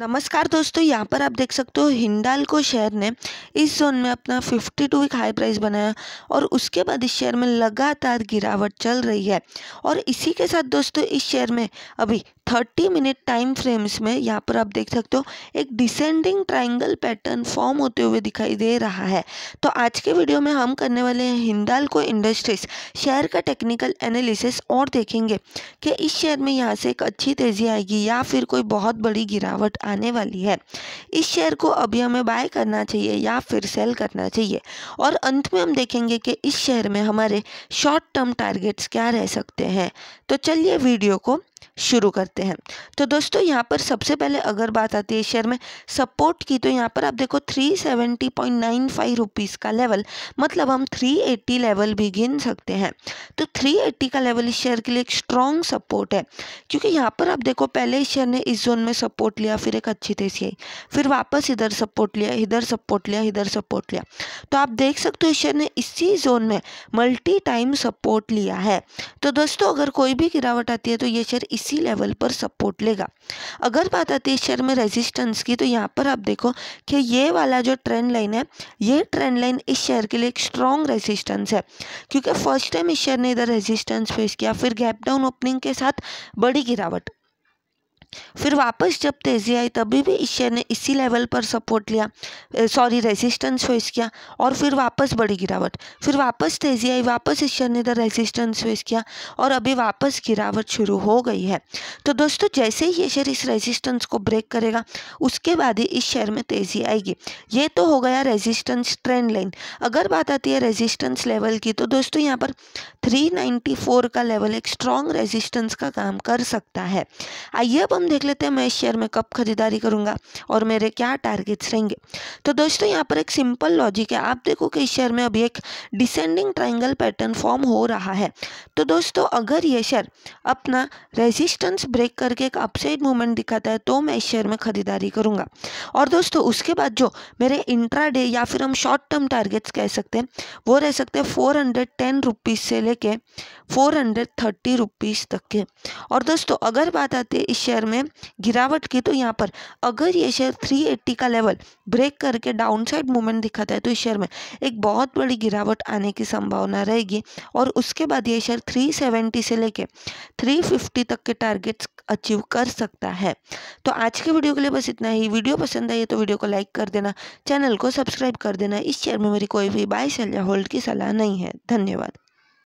नमस्कार दोस्तों यहाँ पर आप देख सकते हो हिंडाल को शेयर ने इस जोन में अपना 52 टू हाई प्राइस बनाया और उसके बाद इस शेयर में लगातार गिरावट चल रही है और इसी के साथ दोस्तों इस शेयर में अभी 30 मिनट टाइम फ्रेम्स में यहाँ पर आप देख सकते हो एक डिसेंडिंग ट्राइंगल पैटर्न फॉर्म होते हुए दिखाई दे रहा है तो आज के वीडियो में हम करने वाले हैं हिंदाल को इंडस्ट्रीज शेयर का टेक्निकल एनालिसिस और देखेंगे कि इस शेयर में यहाँ से एक अच्छी तेज़ी आएगी या फिर कोई बहुत बड़ी गिरावट आने वाली है इस शेयर को अभी हमें बाय करना चाहिए या फिर सेल करना चाहिए और अंत में हम देखेंगे कि इस शेयर में हमारे शॉर्ट टर्म टारगेट्स क्या रह सकते हैं तो चलिए वीडियो को शुरू करते हैं तो दोस्तों यहाँ पर सबसे पहले अगर बात आती है शेयर में सपोर्ट की तो यहाँ पर आप देखो three seventy point nine five rupees का लेवल मतलब हम थ्री एट्टी लेवल भी गिन सकते हैं तो थ्री एट्टी का लेवल इस शेयर के लिए एक स्ट्रॉन्ग सपोर्ट है क्योंकि यहाँ पर आप देखो पहले इस शेयर ने इस जोन में सपोर्ट लिया फिर एक अच्छी तेजी आई फिर वापस इधर सपोर्ट लिया इधर सपोर्ट लिया इधर सपोर्ट लिया तो आप देख सकते हो इस शेयर ने इसी जोन में मल्टी टाइम सपोर्ट लिया है तो दोस्तों अगर कोई भी गिरावट आती है तो ये शेयर इसी लेवल पर सपोर्ट लेगा अगर बात आती है शेयर में रेजिस्टेंस की तो यहाँ पर आप देखो कि ये वाला जो ट्रेंड लाइन है ये ट्रेंड लाइन इस शेयर के लिए एक स्ट्रॉन्ग रेजिस्टेंस है क्योंकि फर्स्ट टाइम इस शेयर ने इधर रेजिस्टेंस फेस किया फिर गैप डाउन ओपनिंग के साथ बड़ी गिरावट फिर वापस जब तेज़ी आई तभी भी इस शेयर ने इसी लेवल पर सपोर्ट लिया सॉरी रेजिस्टेंस फेस किया और फिर वापस बड़ी गिरावट फिर वापस तेज़ी आई वापस इस शेयर ने इधर रेजिस्टेंस फेस किया और अभी वापस गिरावट शुरू हो गई है तो दोस्तों जैसे ही ये शेयर इस रेजिस्टेंस को ब्रेक करेगा उसके बाद ही इस शेयर में तेज़ी आएगी ये तो हो गया रेजिस्टेंस ट्रेंड लाइन अगर बात आती है रेजिस्टेंस लेवल की तो दोस्तों यहाँ पर थ्री का लेवल एक स्ट्रॉन्ग रेजिस्टेंस का काम कर सकता है आइए अब हम देख लेते हैं मैं इस शेयर में कब खरीदारी करूंगा और मेरे क्या टारगेट्स रहेंगे तो दोस्तों यहाँ पर एक सिंपल लॉजिक है आप देखो कि इस शेयर में अभी एक डिसेंडिंग ट्राइंगल पैटर्न फॉर्म हो रहा है तो दोस्तों अगर ये शेयर अपना रेजिस्टेंस ब्रेक करके एक अपसाइड मूवमेंट दिखाता है तो मैं इस शेयर में खरीदारी करूँगा और दोस्तों उसके बाद जो मेरे इंट्रा या फिर हम शॉर्ट टर्म टारगेट्स कह सकते हैं वो रह सकते हैं फोर हंड्रेड से लेके फोर हंड्रेड तक के और दोस्तों अगर बात आती है इस शेयर में गिरावट की तो यहाँ पर अगर ये शेयर 380 का लेवल ब्रेक करके डाउनसाइड मूवमेंट दिखाता है तो इस शेयर में एक बहुत बड़ी गिरावट आने की संभावना रहेगी और उसके बाद ये शेयर 370 से लेके 350 तक के टारगेट्स अचीव कर सकता है तो आज के वीडियो के लिए बस इतना ही वीडियो पसंद आई तो वीडियो को लाइक कर देना चैनल को सब्सक्राइब कर देना इस शेयर में मेरी कोई भी बाय सेल या होल्ड की सलाह नहीं है धन्यवाद